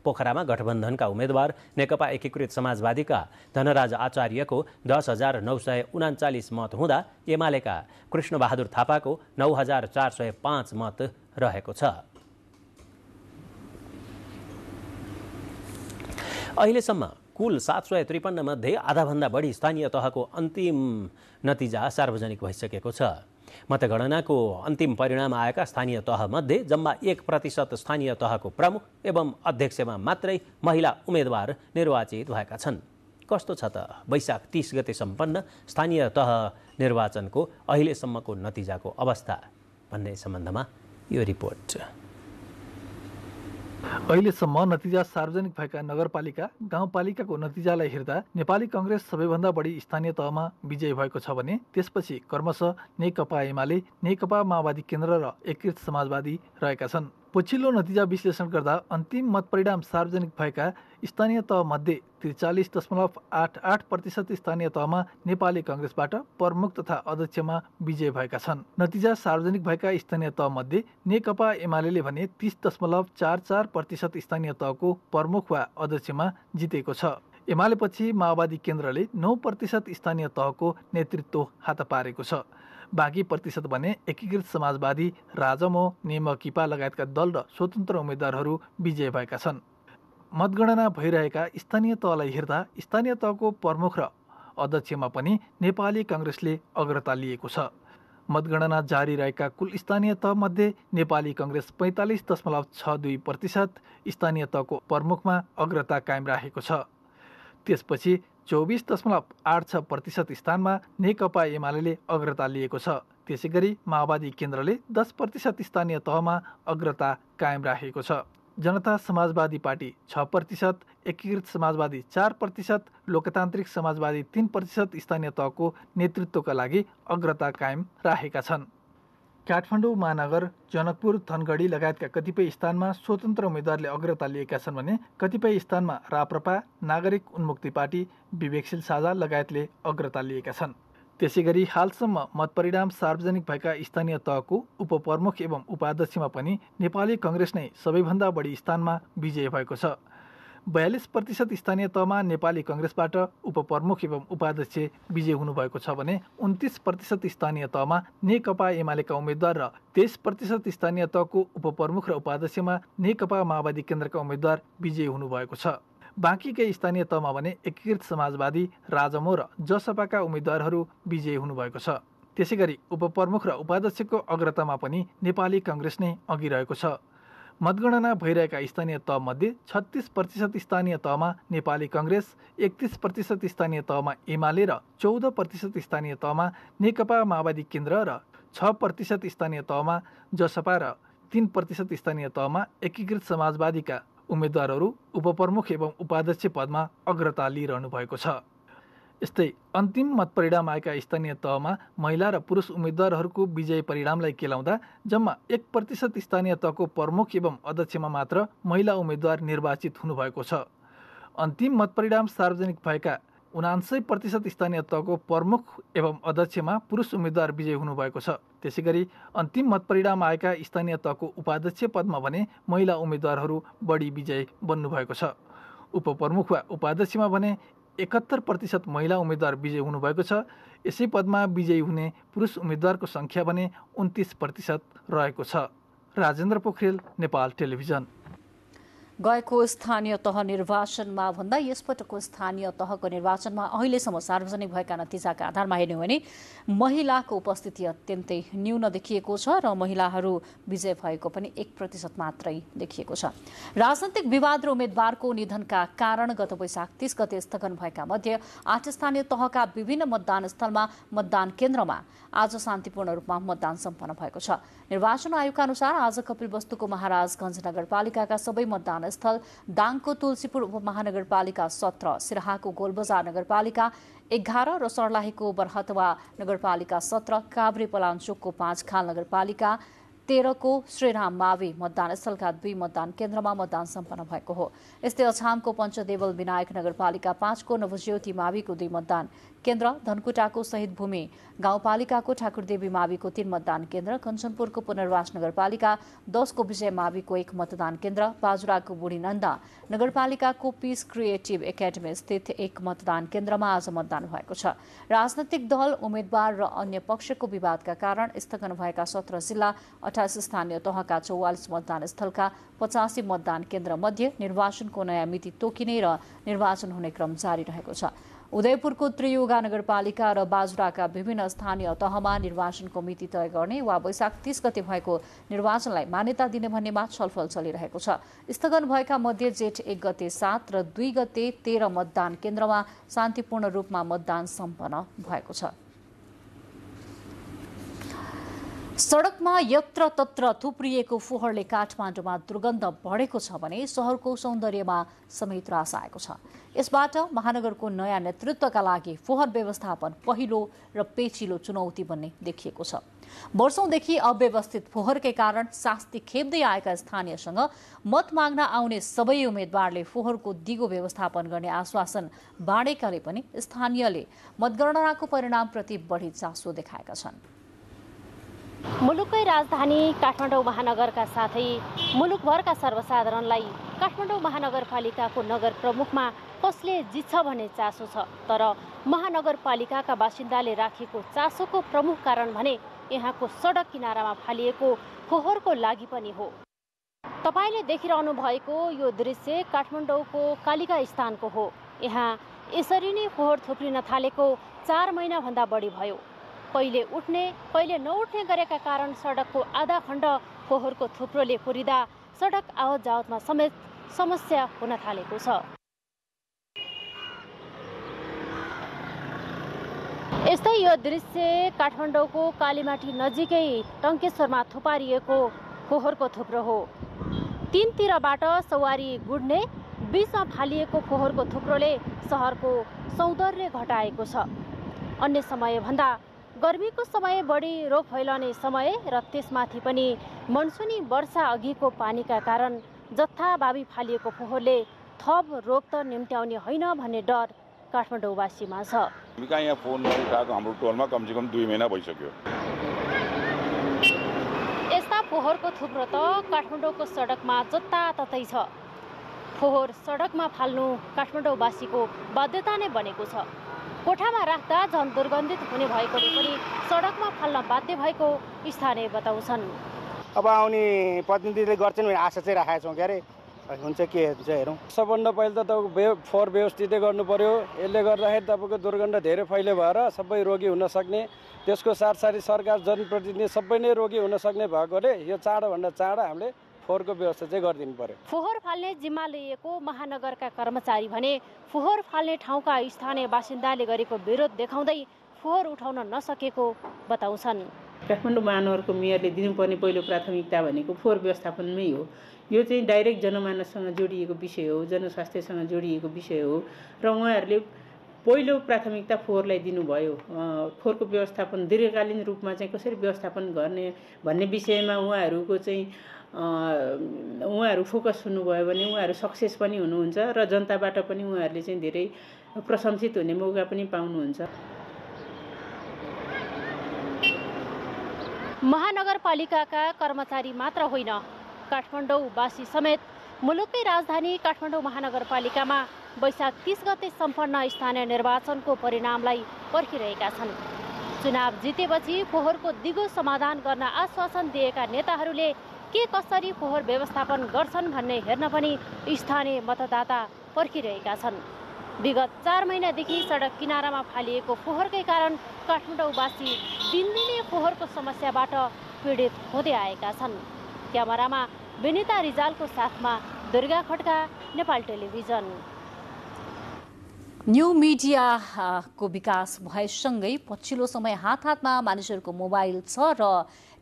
[SPEAKER 2] पोखरामा गठबन्धनका उम्मेद्वार नेकपा एकीकृत समाजवादीका धनराज आचार्यको दस हजार नौ सय उनाचालिस मत हुँदा एमालेका कृष्णबहादुर थापाको नौ हजार चार सय पाँच मत रहेको छ अहिलेसम्म कुल सात सय त्रिपन्नमध्ये आधाभन्दा बढी स्थानीय तहको अन्तिम नतिजा सार्वजनिक भइसकेको छ मतगणनाको अन्तिम परिणाम आएका स्थानीय तहमध्ये जम्मा एक प्रतिशत स्थानीय तहको प्रमुख एवं अध्यक्षमा मात्रै महिला उम्मेद्वार निर्वाचित भएका छन् कस्तो छ त वैशाख तिस गते सम्पन्न स्थानीय तह निर्वाचनको अहिलेसम्मको
[SPEAKER 4] नतिजाको अवस्था भन्ने सम्बन्धमा
[SPEAKER 2] यो रिपोर्ट
[SPEAKER 4] अहिलेसम्म नतिजा सार्वजनिक भएका नगरपालिका गाउँपालिकाको नतिजालाई हेर्दा नेपाली कङ्ग्रेस सबैभन्दा बढी स्थानीय तहमा विजय भएको छ भने त्यसपछि कर्मश नेकपा एमाले नेकपा माओवादी केन्द्र र एकीकृत समाजवादी रहेका छन् पछिल्लो नतिजा विश्लेषण गर्दा अन्तिम मतपरिणाम सार्वजनिक भएका स्थानीय तहमध्ये त्रिचालिस दशमलव आठ आठ प्रतिशत स्थानीय तहमा नेपाली कङ्ग्रेसबाट प्रमुख तथा अध्यक्षमा विजय भएका छन् नतिजा सार्वजनिक भएका स्थानीय तहमध्ये नेकपा एमाले भने तिस दशमलव चार चार प्रतिशत स्थानीय तहको प्रमुख वा अध्यक्षमा जितेको छ एमालेपछि माओवादी केन्द्रले नौ प्रतिशत स्थानीय तहको नेतृत्व हात पारेको छ बाँकी प्रतिशत भने एकीकृत समाजवादी राजमो नेमकिपा लगायतका दल र स्वतन्त्र उम्मेद्वारहरू विजय भएका छन् मतगणना भइरहेका स्थानीय तहलाई हेर्दा स्थानीय तहको प्रमुख र अध्यक्षमा पनि नेपाली कङ्ग्रेसले अग्रता लिएको छ मतगणना जारी रहेका कुल स्थानीय तहमध्ये नेपाली कङ्ग्रेस पैँतालिस दशमलव छ दुई प्रतिशत स्थानीय तहको प्रमुखमा अग्रता कायम राखेको छ त्यसपछि चौबिस दशमलव आठ छ प्रतिशत स्थानमा नेकपा एमाले अग्रता लिएको छ त्यसै गरी माओवादी केन्द्रले दस प्रतिशत स्थानीय तहमा अग्रता कायम राखेको छ जनता समाजवादी पार्टी छ प्रतिशत एकीकृत समाजवादी चार प्रतिशत लोकतान्त्रिक समाजवादी तिन प्रतिशत स्थानीय तहको नेतृत्वका लागि अग्रता कायम राखेका छन् काठमाडौँ महानगर जनकपुर धनगढी लगायतका कतिपय स्थानमा स्वतन्त्र उम्मेद्वारले अग्रता लिएका छन् भने कतिपय स्थानमा राप्रपा नागरिक उन्मुक्ति पार्टी विवेकशील साझा लगायतले अग्रता लिएका छन् त्यसै गरी हालसम्म मतपरिणाम सार्वजनिक भएका स्थानीय तहको उपप्रमुख एवं उपाध्यक्षमा पनि नेपाली कङ्ग्रेस नै सबैभन्दा बढी स्थानमा विजय भएको छ बयालिस प्रतिशत स्थानीय तहमा नेपाली कङ्ग्रेसबाट उपप्रमुख एवं उपाध्यक्ष विजय हुनुभएको छ भने उन्तिस प्रतिशत स्थानीय तहमा नेकपा एमालेका उम्मेद्वार र तेइस प्रतिशत स्थानीय तहको उपप्रमुख र उपाध्यक्षमा नेकपा माओवादी केन्द्रका उम्मेद्वार विजयी हुनुभएको छ बाँकी केही स्थानीय तहमा भने एकीकृत समाजवादी राजमो र जसपाका उम्मेद्वारहरू विजयी हुनुभएको छ त्यसै गरी उपप्रमुख र उपाध्यक्षको अग्रतामा पनि नेपाली कङ्ग्रेस नै अघि रहेको छ मतगणना भइरहेका स्थानीय तहमध्ये छत्तिस प्रतिशत स्थानीय तहमा नेपाली कङ्ग्रेस एकतिस प्रतिशत स्थानीय तहमा एमाले र चौध प्रतिशत स्थानीय तहमा नेकपा माओवादी केन्द्र र छ प्रतिशत स्थानीय तहमा जसपा र तिन प्रतिशत स्थानीय तहमा एकीकृत समाजवादीका उम्मेद्वारहरू उपप्रमुख एवं उपाध्यक्ष पदमा अग्रता लिइरहनु भएको छ यस्तै अन्तिम मतपरिणाम आएका स्थानीय तहमा महिला र पुरुष उम्मेद्वारहरूको विजय परिणामलाई केलाउँदा जम्मा एक प्रतिशत स्थानीय तहको प्रमुख एवं अध्यक्षमा मात्र महिला उम्मेद्वार निर्वाचित हुनुभएको छ अन्तिम मतपरिणाम सार्वजनिक भएका उनान्सय प्रतिशत स्थानीय तहको प्रमुख एवं अध्यक्षमा पुरुष उम्मेद्वार विजय हुनुभएको छ त्यसै गरी अन्तिम मतपरिणाम आएका स्थानीय तहको उपाध्यक्ष पदमा भने महिला उम्मेद्वारहरू बढी विजय बन्नुभएको छ उपप्रमुख वा उपाध्यक्षमा भने एकात्तर प्रतिशत महिला उम्मेद्वार विजयी हुनुभएको छ यसै पदमा विजयी हुने पुरुष उम्मेद्वारको सङ्ख्या भने उन्तिस प्रतिशत रहेको छ राजेन्द्र पोखरेल नेपाल टेलिभिजन
[SPEAKER 1] गएको स्थानीय तह निर्वाचनमा भन्दा यसपटकको स्थानीय तहको निर्वाचनमा अहिलेसम्म सार्वजनिक भएका नतिजाका आधारमा हेर्ने भने महिलाको उपस्थिति अत्यन्तै न्यून देखिएको छ र महिलाहरू विजय भएको पनि एक प्रतिशत मात्रै देखिएको छ राजनैतिक विवाद र उम्मेद्वारको निधनका कारण गत वैशाख तीस गते स्थगन भएका मध्ये आठ स्थानीय तहका विभिन्न मतदान स्थलमा मतदान केन्द्रमा आज शान्तिपूर्ण रूपमा मतदान सम्पन्न भएको छ निर्वाचन आयोगका अनुसार आज कपिल वस्तुको महाराजगंज नगरपालिकाका सबै मतदान स्थल दाङको तुलसीपुर उपमहानगरपालिका सत्र सिराहाको गोलबजार नगरपालिका एघार र सर्लाहीको बरहतवा नगरपालिका सत्र काभ्रे पलाञ्चोकको खाल नगरपालिका तेह्रको श्रीराम मावि मतदान स्थलका दुई मतदान केन्द्रमा मतदान सम्पन्न भएको हो यस्तै अछामको पञ्चदेवल विनायक नगरपालिका पाँचको नवज्योति माविको दुई मतदान केन्द्र धनकुटाको शहीद भूमि गाउँपालिकाको ठाकुरदेवी माविको तीन मतदान केन्द्र कञ्चनपुरको पुनर्वास नगरपालिका दसको विजय माविको एक मतदान केन्द्र बाजुराको नन्दा नगरपालिकाको पीस क्रिएटिभ एकाडेमी स्थित एक मतदान केन्द्रमा आज मतदान भएको छ राजनैतिक दल उम्मेद्वार र अन्य पक्षको विवादका कारण स्थगन भएका सत्र जिल्ला अठाइस स्थानीय तहका चौवालिस मतदान स्थलका पचासी मतदान केन्द्र मध्ये निर्वाचनको नयाँ मिति तोकिने र निर्वाचन हुने क्रम जारी रहेको छ उदयपुरको त्रियुगा नगरपालिका र बाजुराका विभिन्न स्थानीय तहमा निर्वाचनको मिति तय गर्ने वा वैशाख तीस गते भएको निर्वाचनलाई मान्यता दिने भन्नेमा छलफल चलिरहेको छ स्थगन भएका मध्ये जेठ एक गते सात र दुई गते तेह्र मतदान केन्द्रमा शान्तिपूर्ण रूपमा मतदान सम्पन्न भएको छ सडकमा यत्र तत्र थुप्रिएको फोहोरले काठमाडौँमा दुर्गन्ध बढेको छ भने सहरको सौन्दर्यमा समेत रास आएको छ यसबाट महानगरको नयाँ नेतृत्वका लागि फोहोर व्यवस्थापन पहिलो र पेचिलो चुनौती बन्ने देखिएको छ वर्षौंदेखि अव्यवस्थित फोहोरकै कारण शास्ति खेप्दै आएका स्थानीयसँग मत माग्न आउने सबै उम्मेद्वारले फोहोरको दिगो व्यवस्थापन गर्ने आश्वासन बाँडेकाले पनि स्थानीयले मतगणनाको परिणामप्रति बढी चासो देखाएका छन्
[SPEAKER 5] मुलुकै राजधानी काठमाडौँ महानगरका साथै मुलुकभरका सर्वसाधारणलाई काठमाडौँ महानगरपालिकाको नगर प्रमुखमा कसले जित्छ भन्ने चासो छ तर महानगरपालिकाका बासिन्दाले राखेको चासोको प्रमुख कारण भने यहाँको सडक किनारामा फालिएको फोहोरको लागि पनि हो तपाईँले देखिरहनु भएको यो दृश्य काठमाडौँको कालिका स्थानको हो यहाँ यसरी नै फोहोर थुप्रिन थालेको चार महिनाभन्दा बढी भयो कहिले उठ्ने कहिले नउठ्ने गरेका कारण सडकको आधा खण्ड फोहोरको थुप्रोले पुरिँदा सडक आवत जावतमा समेत समस्या हुन थालेको छ यस्तै यो दृश्य काठमाडौँको कालीमाटी नजिकै टङ्केश्वरमा थुपारिएको फोहोरको थुप्रो हो तिनतिरबाट सवारी गुड्ने बिचमा फालिएको फोहोरको थुप्रोले सहरको सौन्दर्य घटाएको छ अन्य समयभन्दा गर्मीको समय बढी रोग फैलाउने समय र त्यसमाथि पनि मनसुनी वर्षा अघिको पानीका कारण जथाभावी फालिएको फोहोरले थप रोग त निम्त्याउने होइन भन्ने डर काठमाडौँवासीमा
[SPEAKER 3] छ फोन हाम्रो टोलमा कमसेकम दुई महिना भइसक्यो
[SPEAKER 5] यस्ता फोहोरको थुप्रो त काठमाडौँको सडकमा जताततै छ फोहोर सडकमा फाल्नु काठमाडौँवासीको बाध्यता नै बनेको छ कोठामा राख्दा झन् दुर्गन्धित हुने भएकोले पनि सडकमा फाल्न बाध्य भएको स्थानीय बताउँछन्
[SPEAKER 3] अब आउने प्रतिनिधिले गर्छन् भने आशा चाहिँ राखेका छौँ क्या अरे हुन्छ के हुन्छ हेरौँ सबभन्दा पहिले त तपाईँको व्यव फोहोर व्यवस्थितै गर्नु पऱ्यो यसले गर्दाखेरि तपाईँको दुर्गन्ध धेरै फैले भएर सबै रोगी हुन सक्ने त्यसको साथसाथै सरकार जनप्रतिनिधि सबै नै रोगी हुन सक्ने भएकोले यो चाँडोभन्दा चाँडो हामीले फोहोरको व्यवस्था चाहिँ गरिदिनु पर्यो फोहोर
[SPEAKER 5] फाल्ने जिम्मा लिएको महानगरका कर्मचारी भने फोहोर फाल्ने ठाउँका स्थानीय बासिन्दाले गरेको विरोध देखाउँदै फोहोर उठाउन नसकेको बताउँछन्
[SPEAKER 6] काठमाडौँ महानगरको मेयरले दिनुपर्ने पहिलो प्राथमिकता भनेको फोहोर व्यवस्थापनमै हो यो चाहिँ डाइरेक्ट जनमानससँग जोडिएको विषय हो जनस्वास्थ्यसँग जोडिएको विषय हो र उहाँहरूले पहिलो प्राथमिकता फोहोरलाई दिनुभयो फोहोरको व्यवस्थापन दीर्घकालीन रूपमा चाहिँ कसरी व्यवस्थापन गर्ने भन्ने विषयमा उहाँहरूको चाहिँ उहाँहरू फोकस हुनुभयो भने उहाँहरू सक्सेस पनि हुनुहुन्छ र जनताबाट पनि उहाँहरूले चाहिँ धेरै प्रशंसित हुने मौका पनि पाउनुहुन्छ
[SPEAKER 5] महानगरपालिकाका कर्मचारी मात्र होइन काठमाडौँवासी समेत मुलुकै राजधानी काठमाडौँ महानगरपालिकामा वैशाख तिस गते सम्पन्न स्थानीय निर्वाचनको परिणामलाई पर्खिरहेका छन् चुनाव जितेपछि फोहोरको दिगो समाधान गर्न आश्वासन दिएका नेताहरूले के कसरी फोहोर व्यवस्थापन गर्छन् भन्ने हेर्न पनि स्थानीय मतदाता पर्खिरहेका छन् विगत चार महिनादेखि सडक किनारामा फालिएको फोहोरकै कारण काठमाडौँवासी दिनदिनै फोहोरको समस्याबाट पीडित हुँदै आएका छन् क्यामेरामा विनिता रिजालको साथमा दुर्गा खड्का नेपाल टेलिभिजन
[SPEAKER 1] न्यु मिडियाको विकास भएसँगै पछिल्लो समय हात हातमा मानिसहरूको मोबाइल छ र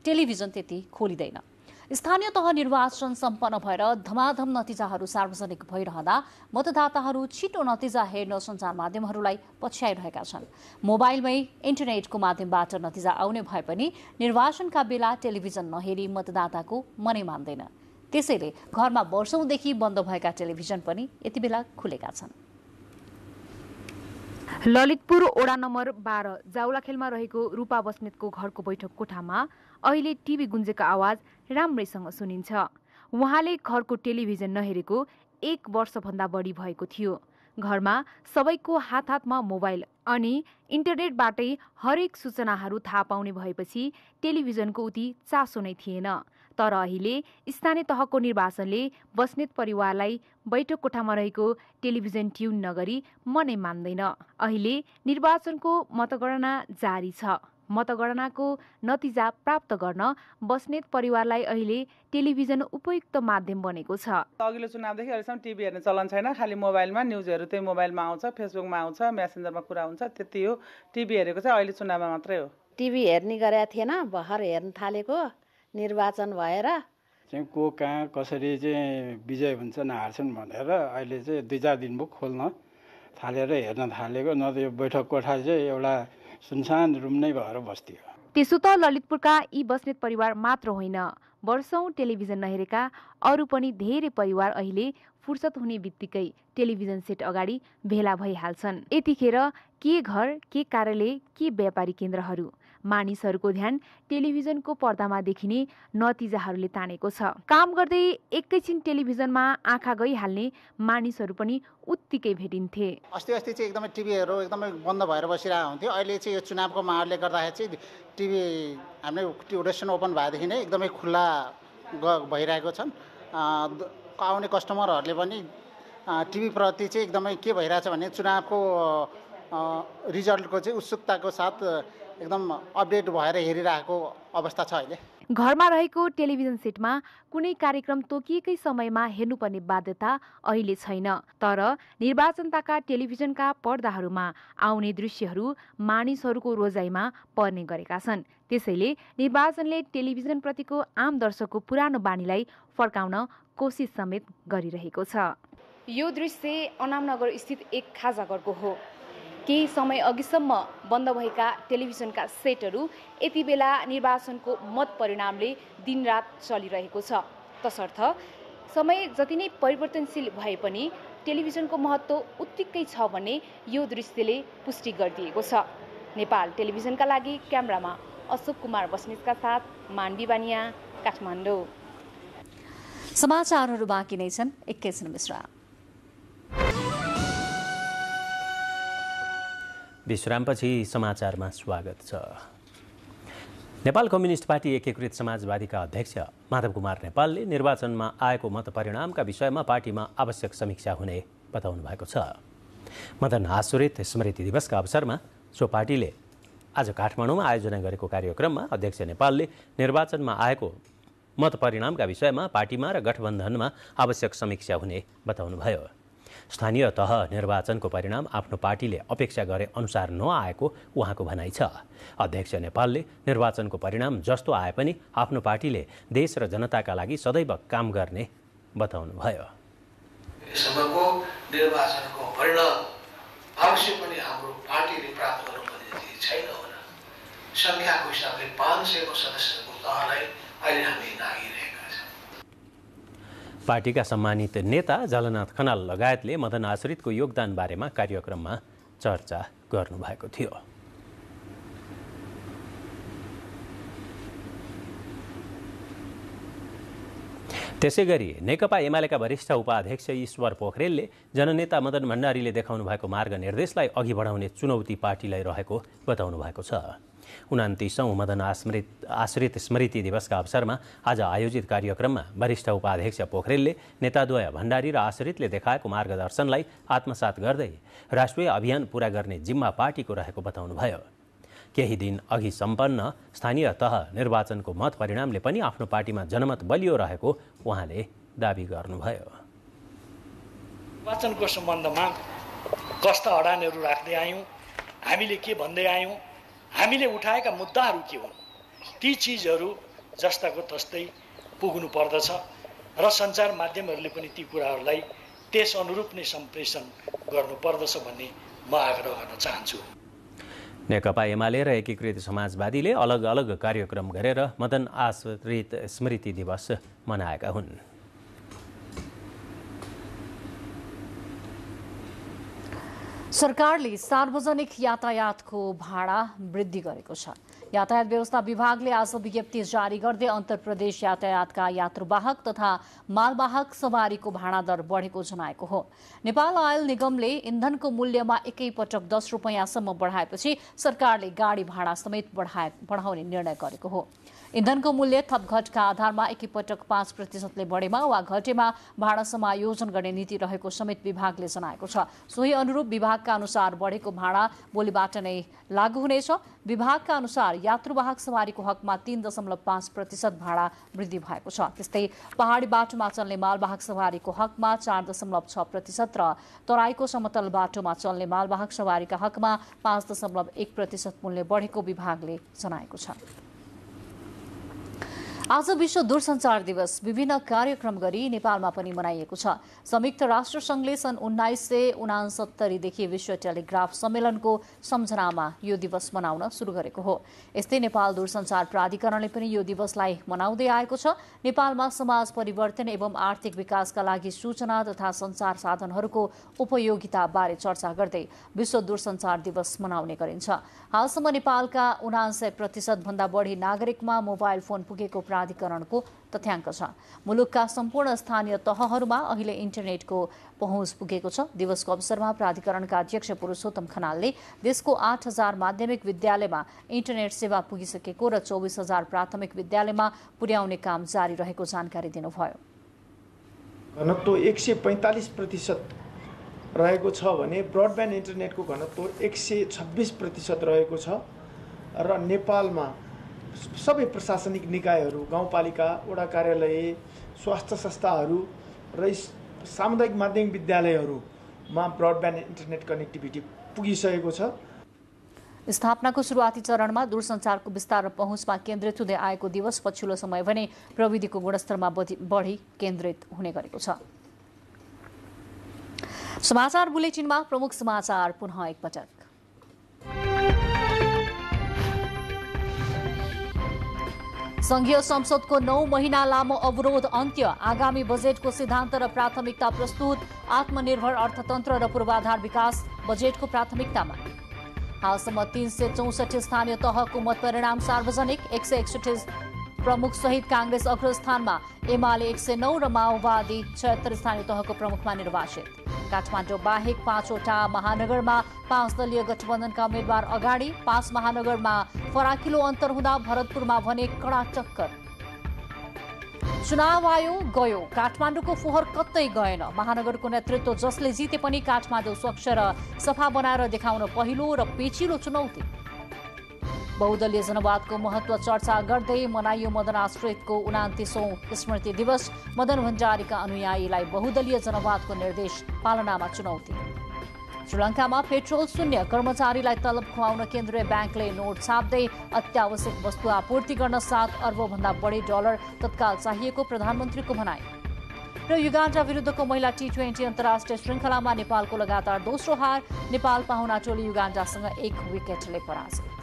[SPEAKER 1] टेलिभिजन त्यति खोलिँदैन स्थानीय तह निर्वाचन सम्पन्न भएर धमाधम नतिजाहरू सार्वजनिक भइरहँदा मतदाताहरू छिटो नतिजा हेर्न सञ्चार माध्यमहरूलाई पछ्याइरहेका छन् मोबाइलमै इन्टरनेटको माध्यमबाट नतिजा आउने भए पनि निर्वाचनका बेला टेलिभिजन नहेरी मतदाताको मनै मान्दैन त्यसैले घरमा वर्षौँदेखि बन्द भएका टेलिभिजन पनि यति बेला खुलेका छन्
[SPEAKER 7] ललितपुर ओडा नम्बर बाह्र जाउलाखेलमा रहेको रूपा बस्नेतको घरको बैठक कोठामा अहिले टिभी गुन्जेको आवाज राम्रैसँग सुनिन्छ उहाँले घरको टेलिभिजन नहेरेको एक वर्षभन्दा बढी भएको थियो घरमा सबैको हात हातमा मोबाइल अनि इन्टरनेटबाटै हरेक सूचनाहरू थाहा पाउने भएपछि टेलिभिजनको उति चासो नै थिएन तर अहिले स्थानीय तहको निर्वाचनले बस्नेत परिवारलाई बैठक कोठामा रहेको टेलिभिजन ट्युन नगरी मनै मान्दैन अहिले निर्वाचनको मतगणना जारी छ मतगणनाको नतिजा प्राप्त गर्न बस्नेत परिवारलाई अहिले टेलिभिजन उपयुक्त माध्यम बनेको छ
[SPEAKER 3] अघिल्लो चुनावदेखि अहिलेसम्म टिभी हेर्ने चलन छैन खालि मोबाइलमा न्युजहरू त्यही मोबाइलमा आउँछ फेसबुकमा आउँछ म्यासेन्जरमा कुरा हुन्छ त्यति हो टिभी हेरेको चाहिँ अहिले चुनावमा मात्रै हो
[SPEAKER 1] टिभी हेर्ने गरेका थिएन भर्खर हेर्न थालेको निर्वाचन भएर
[SPEAKER 3] चाहिँ को कहाँ कसरी चाहिँ विजय हुन्छन् हार्छन् भनेर अहिले चाहिँ दुई चार दिन भयो खोल्न थालेर हेर्न थालेको न त यो बैठक कोठा चाहिँ एउटा सुनसान रुम नै भएर बस्थ्यो
[SPEAKER 7] त्यसो त ललितपुरका यी बस्नेत परिवार मात्र होइन वर्षौँ टेलिभिजन नहेरेका अरू पनि धेरै परिवार अहिले फुर्सद हुने बित्तिकै टेलिभिजन सेट अगाडि भेला भइहाल्छन् यतिखेर के घर के कार्यालय के व्यापारी केन्द्रहरू मानिसहरूको ध्यान टेलिभिजनको पर्दामा देखिने नतिजाहरूले तानेको छ काम गर्दै एकैछिन टेलिभिजनमा आँखा गइहाल्ने मानिसहरू पनि उत्तिकै भेटिन्थे
[SPEAKER 3] अस्ति अस्ति चाहिँ एकदमै टिभीहरू एकदमै बन्द भएर बसिरहेको हुन्थ्यो अहिले चाहिँ यो चुनावको माहौलले गर्दाखेरि चाहिँ टिभी हामीले रेस्टुरेन्ट ओपन भएदेखि नै एकदमै खुल्ला भइरहेको छन् आउने कस्टमरहरूले पनि टिभीप्रति चाहिँ एकदमै के भइरहेछ भने चुनावको रिजल्टको चाहिँ उत्सुकताको साथ एकदम अपडेट भएर हेरिरहेको अवस्था छ अहिले
[SPEAKER 7] घरमा रहेको टेलिभिजन सेटमा कुनै कार्यक्रम तोकिएकै समयमा हेर्नुपर्ने बाध्यता अहिले छैन तर निर्वाचनताका टेलिभिजनका पर्दाहरूमा आउने दृश्यहरू मानिसहरूको रोजाइमा पर्ने गरेका छन् त्यसैले निर्वाचनले टेलिभिजनप्रतिको आम दर्शकको पुरानो बानीलाई फर्काउन कोसिस समेत गरिरहेको छ यो दृश्य अनामनगर स्थित एक खाजा घरको हो केही समय अघिसम्म बन्द भएका टेलिभिजनका सेटहरू यति बेला निर्वाचनको मत परिणामले दिनरात चलिरहेको छ तसर्थ समय जति नै परिवर्तनशील भए पनि टेलिभिजनको महत्त्व उत्तिकै छ भन्ने यो दृश्यले पुष्टि गरिदिएको छ नेपाल टेलिभिजनका लागि क्यामेरामा अशोक कुमार बस्नेतका साथ मानवी बानिया काठमाडौँ
[SPEAKER 1] समाचारहरू बाँकी नै छन् एकैछिन मिश्रा
[SPEAKER 2] विश्रामपछि समाचारमा स्वागत छ नेपाल कम्युनिस्ट पार्टी एकीकृत समाजवादीका अध्यक्ष माधव कुमार नेपालले निर्वाचनमा आएको मतपरिणामका विषयमा पार्टीमा आवश्यक समीक्षा हुने बताउनु भएको छ मदन आश्रित स्मृति दिवसका अवसरमा सो पार्टीले आज काठमाडौँमा आयोजना गरेको कार्यक्रममा अध्यक्ष नेपालले निर्वाचनमा आएको मतपरिणामका विषयमा पार्टीमा र गठबन्धनमा आवश्यक समीक्षा हुने बताउनुभयो स्थानीय तह निर्वाचनको परिणाम आफ्नो पार्टीले अपेक्षा गरे अनुसार नआएको उहाँको भनाइ छ अध्यक्ष नेपालले निर्वाचनको परिणाम जस्तो आए पनि आफ्नो पार्टीले देश र जनताका लागि सदैव काम गर्ने बताउनुभयो
[SPEAKER 4] निर्वाचनको परिणाम अवश्य पनि हाम्रो पार्टीले प्राप्त गर्नुपर्ने छैन होला सङ्ख्याको हिसाबले पाँच सयको सदस्यको तहलाई अहिले हामी नागिरहेको
[SPEAKER 2] पार्टीका सम्मानित नेता जलनाथ खनाल लगायतले मदन आश्रितको बारेमा कार्यक्रममा चर्चा गर्नुभएको थियो त्यसै गरी नेकपा एमालेका वरिष्ठ उपाध्यक्ष ईश्वर पोखरेलले जननेता मदन भण्डारीले देखाउनु भएको मार्ग निर्देशलाई अघि बढाउने चुनौती पार्टीलाई रहेको बताउनु भएको छ उनातिसौँ मदन आश्रित आश्रित स्मृति दिवसका अवसरमा आज आयोजित कार्यक्रममा वरिष्ठ उपाध्यक्ष पोखरेलले नेताद्वय भण्डारी र आश्रितले देखाएको मार्गदर्शनलाई आत्मसात गर्दै राष्ट्रिय अभियान पुरा गर्ने जिम्मा पार्टीको रहेको बताउनुभयो केही दिन अघि सम्पन्न स्थानीय तह निर्वाचनको मत परिणामले पनि आफ्नो पार्टीमा जनमत बलियो रहेको उहाँले दावी गर्नुभयो
[SPEAKER 3] निर्वाचनको सम्बन्धमा कस्ता अडानहरू राख्दै आयौँ हामीले के भन्दै आयौँ हामीले उठाएका मुद्दाहरू के हुन् ती चिजहरू जस्ताको तस्तै पुग्नु पर्दछ र सञ्चार माध्यमहरूले पनि ती कुराहरूलाई त्यस अनुरूप नै सम्प्रेषण गर्नुपर्दछ भन्ने म आग्रह गर्न चाहन्छु
[SPEAKER 2] नेकपा एमाले र एकीकृत समाजवादीले अलग अलग कार्यक्रम गरेर मदन आश्रित स्मृति दिवस मनाएका हुन्
[SPEAKER 1] सरकारले सार्वजनिक यातायातको भाडा वृद्धि गरेको छ यातायात व्यवस्था विभागले आज विज्ञप्ति जारी गर्दै अन्तर प्रदेश यातायातका यात्रुवाहक तथा मालवाहक सवारीको भाडा दर बढेको जनाएको हो नेपाल आयल निगमले इन्धनको मूल्यमा एकैपटक दस रुपियाँसम्म बढाएपछि सरकारले गाडी भाडा समेत बढाउने निर्णय गरेको हो इन्धनको मूल्य थप घटका आधारमा एकैपटक पाँच प्रतिशतले बढेमा वा घटेमा भाडा समायोजन गर्ने नीति रहेको समेत विभागले जनाएको छ सोही अनुरूप विभागका अनुसार बढेको भाडा भोलिबाट नै लागू हुनेछ विभागका अनुसार यात्रुवाहक सवारीको हकमा तीन दशमलव पाँच प्रतिशत भाडा वृद्धि भएको छ त्यस्तै पहाडी बाटोमा चल्ने मालवाहक सवारीको हकमा चार दशमलव छ प्रतिशत र तराईको समतल बाटोमा चल्ने मालवाहक सवारीका हकमा पाँच दशमलव एक प्रतिशत मूल्य बढेको विभागले जनाएको छ आज विश्व दूरसञ्चार दिवस विभिन्न कार्यक्रम गरी नेपालमा पनि मनाइएको छ संयुक्त राष्ट्रसङ्घले सन् उन्नाइस सय उनासत्तरीदेखि विश्व टेलिग्राफ सम्मेलनको सम्झनामा यो दिवस मनाउन सुरु गरेको हो यस्तै नेपाल दूरसञ्चार प्राधिकरणले पनि यो दिवसलाई मनाउँदै आएको छ नेपालमा समाज परिवर्तन एवं आर्थिक विकासका लागि सूचना तथा संचार साधनहरूको उपयोगिताबारे चर्चा गर्दै विश्व दूरसञ्चार दिवस मनाउने गरिन्छ हालसम्म नेपालका प्रतिशत भन्दा बढी नागरिकमा मोबाइल फोन पुगेको प्राधिकरणको तथ्याङ्क छ मुलुकका सम्पूर्ण स्थानीय तहहरूमा अहिले इन्टरनेटको पहुँच पुगेको छ दिवसको अवसरमा प्राधिकरणका अध्यक्ष पुरुषोत्तम खनालले देशको आठ हजार माध्यमिक विद्यालयमा इन्टरनेट सेवा पुगिसकेको र चौबिस हजार प्राथमिक विद्यालयमा पुर्याउने काम जारी रहेको जानकारी दिनुभयो
[SPEAKER 3] घनत्व एक सय पैँतालिस प्रतिशत रहेको छ भने ब्रडब्यान्ड इन्टरनेटको घनत्व एक सय
[SPEAKER 4] छब्बिस प्रतिशत रहेको छ र नेपालमा सबै प्रशासनिक निकायहरू गाउँपालिका वडा कार्यालय स्वास्थ्य संस्थाहरू र सामुदायिक माध्यमिक विद्यालयहरूमा ब्रडब्यान्ड इन्टरनेट कनेक्टिभिटी पुगिसकेको छ
[SPEAKER 1] स्थापनाको सुरुवाती चरणमा दूरसञ्चारको विस्तार र पहुँचमा केन्द्रित हुँदै आएको दिवस पछिल्लो समय भने प्रविधिको गुणस्तरमा बढी केन्द्रित हुने गरेको छ समाचार बुलेटिनमा प्रमुख समाचार पुनः एकपटक संघीय संसदको नौ महिना लामो अवरोध अन्त्य आगामी बजेटको सिद्धान्त र प्राथमिकता प्रस्तुत आत्मनिर्भर अर्थतन्त्र र पूर्वाधार विकास बजेटको प्राथमिकतामा हालसम्म तीन सय चौसठी स्थानीय तहको मतपरिणाम सार्वजनिक एक सय एकसठी प्रमुख सहित काङ्ग्रेस अग्रस्थानमा एमाले एक सय नौ र माओवादी छत्तर स्थानीय तहको प्रमुखमा निर्वाचित काठमाडौँ बाहेक पाँचवटा महानगरमा पाँच दलीय गठबन्धनका उम्मेद्वार अगाडि पाँच महानगरमा फराकिलो अन्तर हुँदा भरतपुरमा भने कडा टक्कर चुनाव आयो गयो काठमाडौँको फोहोर कतै गएन महानगरको नेतृत्व जसले जिते पनि काठमाडौँ स्वच्छ र सफा बनाएर देखाउन पहिलो र पेचिलो चुनौती बहुदलीय जनवादको महत्व चर्चा गर्दै मनाइयो मदन आश्रितको उनातिसौं स्मृति दिवस मदन भण्डारीका अनुयायीलाई बहुदलीय जनवादको निर्देश पालनामा चुनौती श्रीलङ्कामा पेट्रोल शून्य कर्मचारीलाई तलब खुवाउन केन्द्रीय ब्याङ्कले नोट छाप्दै अत्यावश्यक वस्तु आपूर्ति गर्न सात भन्दा बढी डलर तत्काल चाहिएको प्रधानमन्त्रीको भनाई र युगान्डा विरुद्धको महिला टी ट्वेन्टी अन्तर्राष्ट्रिय श्रृङ्खलामा नेपालको लगातार दोस्रो हार नेपाल पाहुना टोली युगान्डासँग एक विकेटले पराजित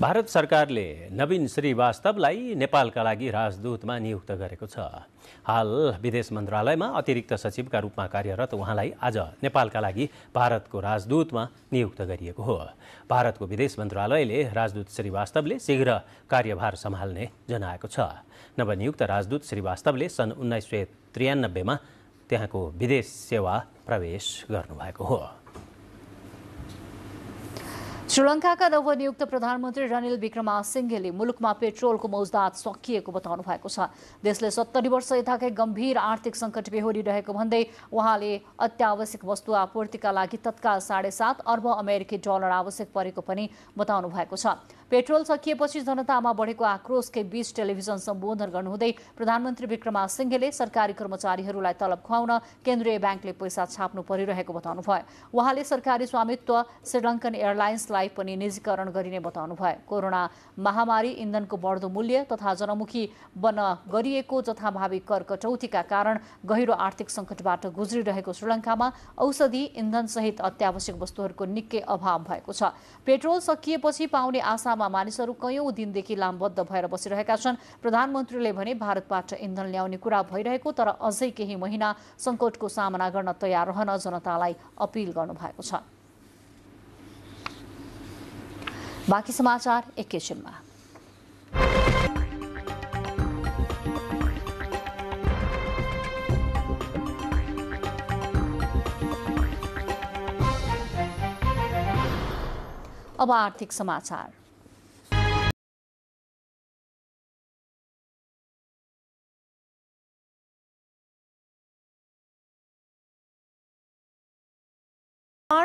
[SPEAKER 2] भारत सरकारले नवीन श्रीवास्तवलाई नेपालका लागि राजदूतमा नियुक्त गरेको छ हाल विदेश मन्त्रालयमा अतिरिक्त सचिवका रूपमा कार्यरत उहाँलाई आज नेपालका लागि भारतको राजदूतमा नियुक्त गरिएको हो भारतको विदेश मन्त्रालयले राजदूत श्रीवास्तवले शीघ्र कार्यभार सम्हाल्ने जनाएको छ नवनियुक्त राजदूत श्रीवास्तवले सन् उन्नाइस सय त्रियानब्बेमा त्यहाँको विदेश सेवा प्रवेश गर्नुभएको हो
[SPEAKER 1] श्रीलङ्काका नवनियुक्त प्रधानमन्त्री रनिल विक्रमा सिंहेले मुलुकमा पेट्रोलको मौजदात सकिएको बताउनु भएको छ देशले सत्तरी वर्ष यताकै गम्भीर आर्थिक संकट बेहोरिरहेको भन्दै उहाँले अत्यावश्यक वस्तु आपूर्तिका लागि तत्काल साढे सात अर्ब अमेरिकी डलर आवश्यक परेको पनि बताउनु भएको छ पेट्रोल सकिएपछि जनतामा बढेको आक्रोशकै बीच टेलिभिजन सम्बोधन गर्नुहुँदै प्रधानमन्त्री विक्रमा सिंहेले सरकारी कर्मचारीहरूलाई तलब खुवाउन केन्द्रीय ब्याङ्कले पैसा छाप्नु परिरहेको भयो उहाँले सरकारी स्वामित्व श्रीलङ्कन एयरलाइन्सलाई क्षेत्रलाई पनि निजीकरण गरिने बताउनु भयो कोरोना महामारी इन्धनको बढ्दो मूल्य तथा जनमुखी बन्न गरिएको जथाभावी कर कटौतीका कारण गहिरो आर्थिक सङ्कटबाट गुज्रिरहेको श्रीलङ्कामा औषधि इन्धनसहित अत्यावश्यक वस्तुहरूको निकै अभाव भएको छ पेट्रोल सकिएपछि पाउने आशामा मानिसहरू कैयौं दिनदेखि लामबद्ध भएर बसिरहेका छन् प्रधानमन्त्रीले भने भारतबाट इन्धन ल्याउने कुरा भइरहेको तर अझै केही महिना सङ्कटको सामना गर्न तयार रहन जनतालाई अपिल भएको छ बाकी समाचार इक्कीस जुम्मा अब
[SPEAKER 6] आर्थिक समाचार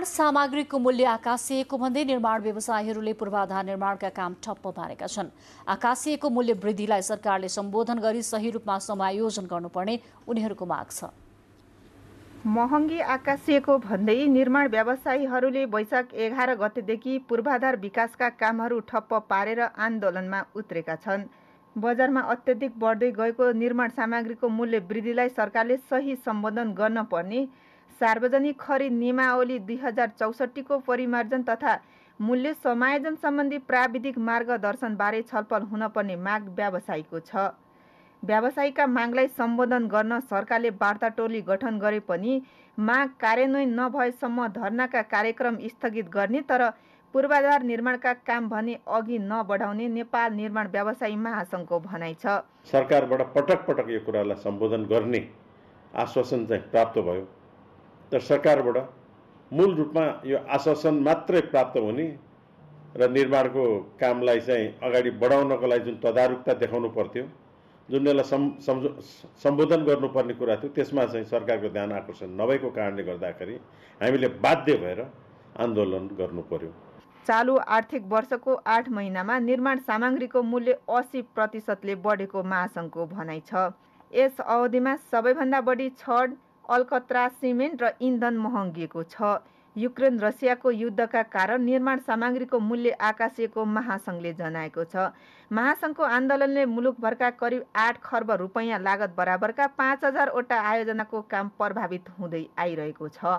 [SPEAKER 1] निर्माण सामग्रीको मूल्य आकाशिएको भन्दै निर्माण व्यवसायीहरूले पूर्वाधार निर्माणका काम ठप्प पारेका छन् आकाशिएको मूल्य वृद्धिलाई सरकारले सम्बोधन गरी सही रूपमा समायोजन गर्नुपर्ने उनीहरूको माग छ
[SPEAKER 6] महँगी आकाशिएको भन्दै निर्माण व्यवसायीहरूले वैशाख एघार गतेदेखि पूर्वाधार विकासका कामहरू ठप्प पारेर आन्दोलनमा उत्रेका छन् बजारमा अत्यधिक बढ्दै गएको निर्माण सामग्रीको मूल्य वृद्धिलाई सरकारले सही सम्बोधन गर्न पर्ने सार्वजनिक खरिद नियमावली दुई हजार चौसठीको परिमार्जन तथा मूल्य समायोजन सम्बन्धी प्राविधिक मार्गदर्शनबारे छलफल हुनपर्ने माग व्यावसायिकको छ व्यावसायिकका मागलाई सम्बोधन गर्न सरकारले वार्ता टोली गठन गरे पनि माग कार्यान्वयन नभएसम्म धर्नाका कार्यक्रम स्थगित गर्ने तर पूर्वाधार निर्माणका काम भने अघि नबढाउने नेपाल निर्माण व्यवसायी महासङ्घको भनाइ छ
[SPEAKER 3] सरकारबाट पटक पटक यो कुरालाई सम्बोधन गर्ने आश्वासन चाहिँ प्राप्त भयो तर सरकारबाट मूल रूपमा यो आश्वासन मात्रै प्राप्त हुने र निर्माणको कामलाई चाहिँ अगाडि बढाउनको लागि जुन तदारुकता देखाउनु पर्थ्यो जुन यसलाई सम् सम्झो सम्बोधन गर्नुपर्ने कुरा थियो त्यसमा चाहिँ सरकारको ध्यान आकर्षण नभएको कारणले गर्दाखेरि हामीले बाध्य भएर आन्दोलन गर्नु पर्यो
[SPEAKER 6] चालु आर्थिक वर्षको आठ महिनामा निर्माण सामग्रीको मूल्य असी प्रतिशतले बढेको महासङ्घको भनाइ छ यस अवधिमा सबैभन्दा बढी छड अलकत्रा सिमेन्ट र इन्धन महँगिएको छ युक्रेन रसियाको युद्धका कारण निर्माण सामग्रीको मूल्य आकाशिएको महासङ्घले जनाएको छ महासङ्घको आन्दोलनले मुलुकभरका करिब आठ खर्ब रुपैयाँ लागत बराबरका पाँच हजारवटा आयोजनाको काम प्रभावित हुँदै आइरहेको छ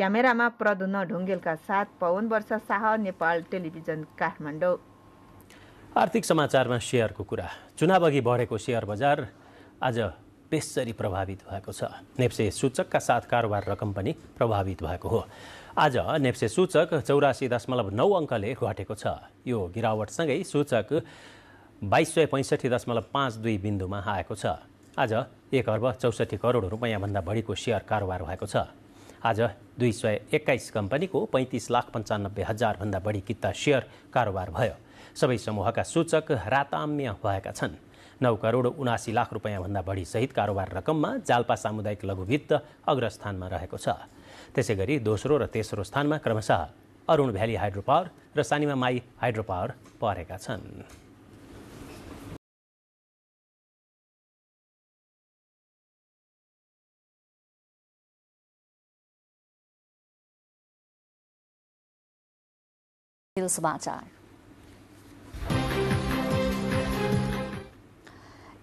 [SPEAKER 6] क्यामेरामा प्रदुन ढुङ्गेलका साथ पवन वर्ष शाह नेपाल टेलिभिजन काठमाडौँ
[SPEAKER 2] आर्थिक समाचारमा सेयरको कुरा चुनावअघि बढेको सेयर बजार आज बेसरी प्रभावित भएको छ नेप्से सूचकका साथ कारोबार रकम पनि प्रभावित भएको हो आज नेप्से सूचक चौरासी दशमलव नौ अङ्कले घटेको छ यो गिरावटसँगै सूचक बाइस सय पैँसठी दशमलव पाँच दुई बिन्दुमा आएको छ आज एक अर्ब चौसठी करोड रुपियाँभन्दा बढीको सेयर कारोबार भएको छ आज दुई सय एक्काइस कम्पनीको पैँतिस लाख पन्चानब्बे हजारभन्दा बढी किता सेयर कारोबार भयो सबै समूहका सूचक राताम्य भएका छन् नौ करोड उनासी लाख रुपियाँभन्दा बढी सहित कारोबार रकममा जाल्पा सामुदायिक लघुवित्त अग्रस्थानमा रहेको छ त्यसै गरी दोस्रो र तेस्रो स्थानमा क्रमशः अरुण भ्याली हाइड्रो पावर र सानिमा माई हाइड्रो पावर परेका छन्
[SPEAKER 1] समाचार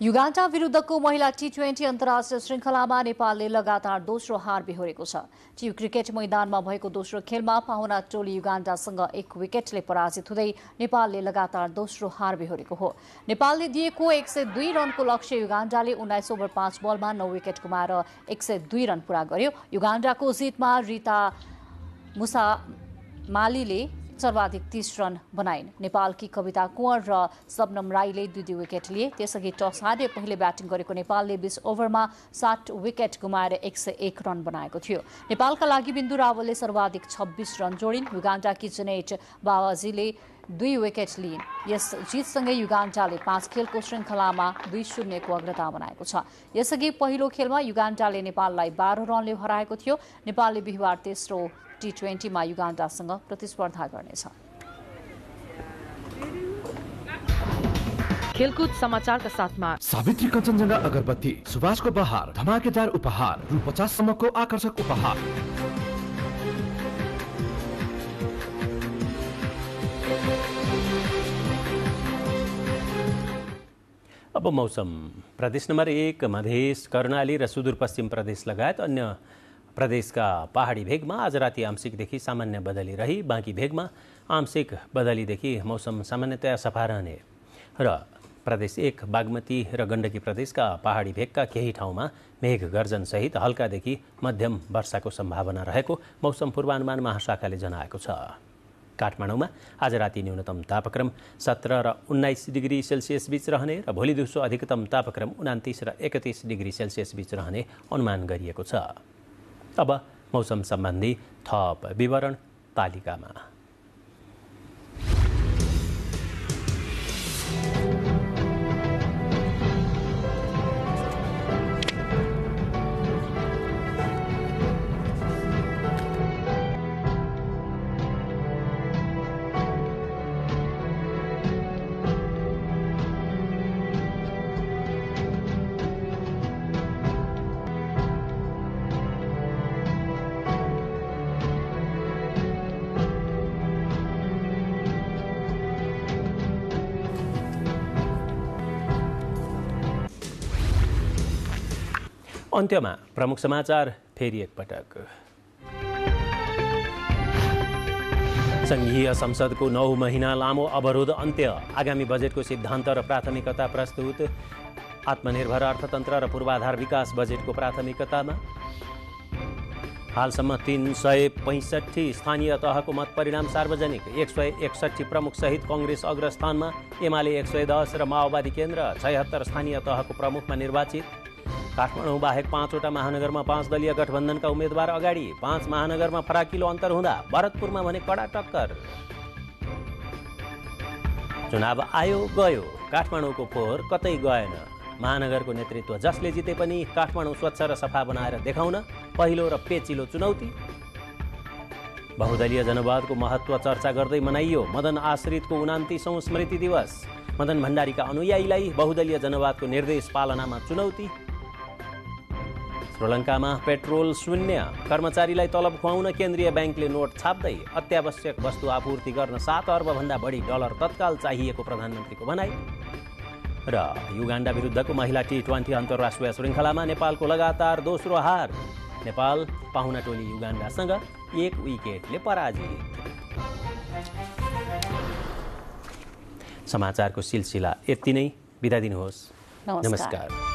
[SPEAKER 1] युगान्डा विरुद्धको महिला टी ट्वेन्टी अन्तर्राष्ट्रिय श्रृङ्खलामा नेपालले लगातार दोस्रो हार बेहोरेको छ टी क्रिकेट मैदानमा भएको दोस्रो खेलमा पाहुना टोली युगान्डासँग एक विकेटले पराजित हुँदै नेपालले लगातार दोस्रो हार बिहोरेको हो नेपालले दिएको एक सय दुई रनको लक्ष्य युगान्डाले उन्नाइस ओभर पाँच बलमा नौ विकेट गुमाएर एक सय दुई रन पूरा गर्यो युगान्डाको जितमा रिता मुसा मालीले सर्वाधिक तीस रन बनाइन् नेपालकी कविता कुँवर र सबनम राईले दुई दुई विकेट लिए त्यसअघि टस हारे पहिले ब्याटिङ गरेको नेपालले बिस ओभरमा सात विकेट गुमाएर एक सय एक रन बनाएको थियो नेपालका लागि बिन्दु रावलले सर्वाधिक छब्बिस रन जोडिन् युगान्डाकी जनेट बावाजीले दुई विकेट लिइन् यस जितसँगै युगान्डाले पाँच खेलको श्रृङ्खलामा दुई शून्यको अग्रता बनाएको छ यसअघि पहिलो खेलमा युगान्डाले नेपाललाई बाह्र रनले हराएको थियो नेपालले बिहिबार तेस्रो टी ट्वेन्टीमा युगान्डासँग प्रतिस्पर्धा गर्नेछ
[SPEAKER 7] खेलकुद समाचारका साथमा सावित्री
[SPEAKER 3] कञ्चनजङ्घा अगरबत्ती सुभाषको बहार धमाकेदार उपहार रु पचाससम्मको आकर्षक उपहार
[SPEAKER 2] अब मौसम प्रदेश नम्बर एक मधेस कर्णाली र सुदूरपश्चिम प्रदेश लगायत अन्य प्रदेशका पहाडी भेगमा आज राति आंशिकदेखि सामान्य बदली रही बाँकी भेगमा आंशिक बदलीदेखि मौसम सामान्यतया सफा रहने र प्रदेश एक बागमती र गण्डकी प्रदेशका पहाडी भेगका केही ठाउँमा मेघ गर्जनसहित हल्कादेखि मध्यम वर्षाको सम्भावना रहेको मौसम पूर्वानुमान महाशाखाले जनाएको छ काठमाडौँमा आज राति न्यूनतम तापक्रम सत्र र उन्नाइस डिग्री सेल्सियस बीच रहने र भोलि दिउँसो अधिकतम तापक्रम उनातिस र एकतिस डिग्री सेल्सियस बीच रहने अनुमान गरिएको छ अब मौसम सम्बन्धी थप विवरण तालिकामा अन्त्यमा प्रमुख समाचार फेरि एकपटक सङ्घीय संसदको नौ महिना लामो अवरोध अन्त्य आगामी बजेटको सिद्धान्त र प्राथमिकता प्रस्तुत आत्मनिर्भर अर्थतन्त्र र पूर्वाधार विकास बजेटको प्राथमिकतामा हालसम्म तिन सय पैँसठी स्थानीय तहको मतपरिणाम सार्वजनिक एक सय एकसठी प्रमुखसहित कङ्ग्रेस अग्रस्थानमा एमाले एक सय दस र माओवादी केन्द्र छयत्तर स्थानीय तहको प्रमुखमा निर्वाचित काठमाडौँ बाहेक पाँचवटा महानगरमा पाँच दलीय गठबन्धनका उम्मेद्वार अगाडि पाँच महानगरमा फराकिलो अन्तर हुँदा भरतपुरमा भने कडा टक्कर चुनाव आयो गयो काठमाडौँको फोहोर कतै गएन महानगरको नेतृत्व जसले जिते पनि काठमाडौँ स्वच्छ र सफा बनाएर देखाउन पहिलो र पेचिलो चुनौती बहुदलीय जनवादको महत्त्व चर्चा गर्दै मनाइयो मदन आश्रितको उनान्तिसौँ स्मृति दिवस मदन भण्डारीका अनुयायीलाई बहुदलीय जनवादको निर्देश पालनामा चुनौती श्रीलङ्कामा पेट्रोल शून्य कर्मचारीलाई तलब खुवाउन केन्द्रीय ब्याङ्कले नोट छाप्दै अत्यावश्यक वस्तु आपूर्ति गर्न सात अर्बभन्दा बढी डलर तत्काल चाहिएको प्रधानमन्त्रीको भनाई र युगाण्डा विरुद्धको महिला टी ट्वेन्टी अन्तर्राष्ट्रिय श्रृङ्खलामा नेपालको लगातार दोस्रो हार नेपाल पाहुना टोली युगाण्डासँग एक विकेटले पराजित समाचारको सिलसिला यति नै बिदा दिनुहोस् नमस्कार